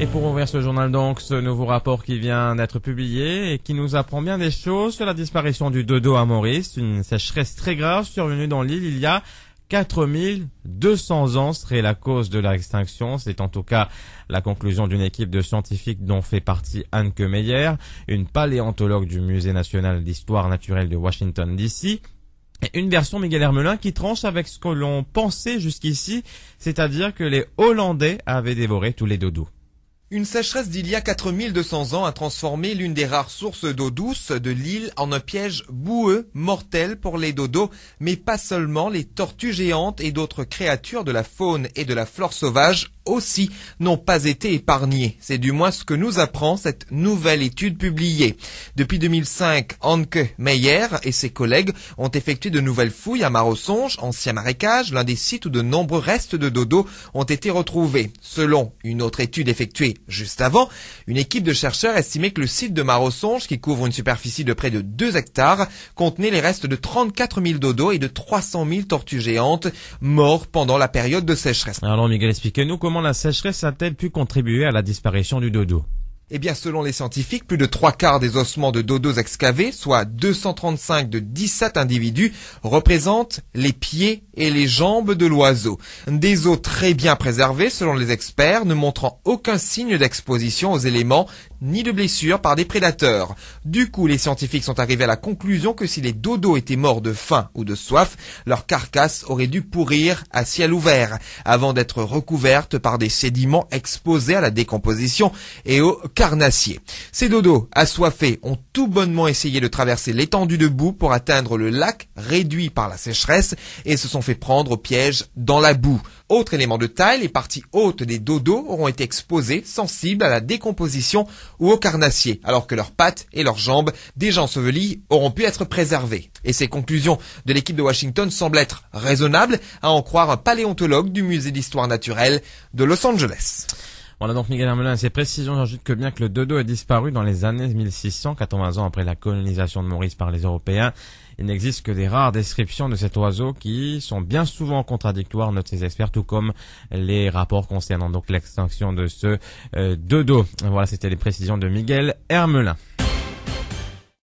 Et pour ouvrir ce journal donc, ce nouveau rapport qui vient d'être publié et qui nous apprend bien des choses sur la disparition du dodo à Maurice, une sécheresse très grave survenue dans l'île il y a 4200 ans serait la cause de l'extinction. C'est en tout cas la conclusion d'une équipe de scientifiques dont fait partie Anne Kemeyer, une paléontologue du Musée national d'histoire naturelle de Washington DC. et Une version Miguel Hermelin qui tranche avec ce que l'on pensait jusqu'ici, c'est-à-dire que les Hollandais avaient dévoré tous les dodos. Une sécheresse d'il y a 4200 ans a transformé l'une des rares sources d'eau douce de l'île en un piège boueux, mortel pour les dodos, mais pas seulement, les tortues géantes et d'autres créatures de la faune et de la flore sauvage aussi n'ont pas été épargnés. C'est du moins ce que nous apprend cette nouvelle étude publiée. Depuis 2005, Anke Meyer et ses collègues ont effectué de nouvelles fouilles à Marosonge, ancien marécage, l'un des sites où de nombreux restes de dodo ont été retrouvés. Selon une autre étude effectuée juste avant, une équipe de chercheurs estimait que le site de Marosonge, qui couvre une superficie de près de 2 hectares, contenait les restes de 34 000 dodos et de 300 000 tortues géantes mortes pendant la période de sécheresse. Alors Miguel, expliquez-nous comment comment la sécheresse a-t-elle pu contribuer à la disparition du dodo eh bien, selon les scientifiques, plus de trois quarts des ossements de dodos excavés, soit 235 de 17 individus, représentent les pieds et les jambes de l'oiseau. Des os très bien préservés selon les experts, ne montrant aucun signe d'exposition aux éléments ni de blessures par des prédateurs. Du coup, les scientifiques sont arrivés à la conclusion que si les dodos étaient morts de faim ou de soif, leur carcasse aurait dû pourrir à ciel ouvert, avant d'être recouverte par des sédiments exposés à la décomposition et aux carnassiers. Ces dodos, assoiffés, ont tout bonnement essayé de traverser l'étendue de boue pour atteindre le lac réduit par la sécheresse et se sont fait prendre au piège dans la boue. Autre élément de taille, les parties hautes des dodos auront été exposées, sensibles à la décomposition ou au carnassier, alors que leurs pattes et leurs jambes, déjà ensevelies, auront pu être préservées. Et ces conclusions de l'équipe de Washington semblent être raisonnables, à en croire un paléontologue du musée d'histoire naturelle de Los Angeles. Voilà donc Miguel Hermelin et ses précisions. J'ajoute que bien que le dodo ait disparu dans les années 1680 ans après la colonisation de Maurice par les Européens, il n'existe que des rares descriptions de cet oiseau qui sont bien souvent contradictoires, notent ces experts, tout comme les rapports concernant donc l'extinction de ce euh, dodo. Voilà, c'était les précisions de Miguel Hermelin.